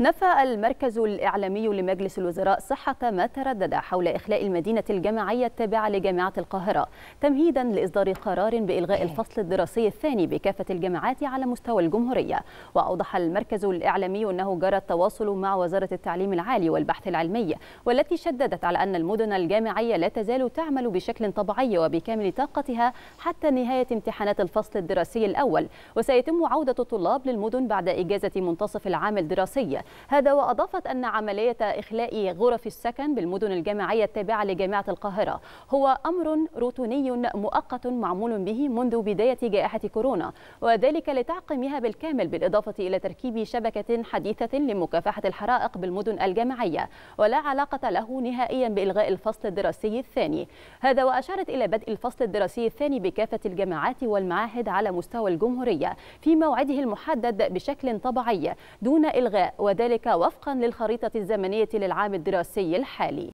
نفى المركز الإعلامي لمجلس الوزراء صحة ما تردد حول إخلاء المدينة الجامعية التابعة لجامعة القاهرة تمهيدا لإصدار قرار بإلغاء إيه. الفصل الدراسي الثاني بكافة الجامعات على مستوى الجمهورية وأوضح المركز الإعلامي أنه جرى التواصل مع وزارة التعليم العالي والبحث العلمي والتي شددت على أن المدن الجامعية لا تزال تعمل بشكل طبيعي وبكامل طاقتها حتى نهاية امتحانات الفصل الدراسي الأول وسيتم عودة الطلاب للمدن بعد إجازة منتصف العام الدراسي هذا وأضافت أن عملية إخلاء غرف السكن بالمدن الجامعية التابعة لجامعة القاهرة هو أمر روتيني مؤقت معمول به منذ بداية جائحة كورونا وذلك لتعقيمها بالكامل بالإضافة إلى تركيب شبكة حديثة لمكافحة الحرائق بالمدن الجامعية ولا علاقة له نهائيا بإلغاء الفصل الدراسي الثاني هذا وأشارت إلى بدء الفصل الدراسي الثاني بكافة الجامعات والمعاهد على مستوى الجمهورية في موعده المحدد بشكل طبيعي دون إلغاء وذلك وفقا للخريطة الزمنية للعام الدراسي الحالي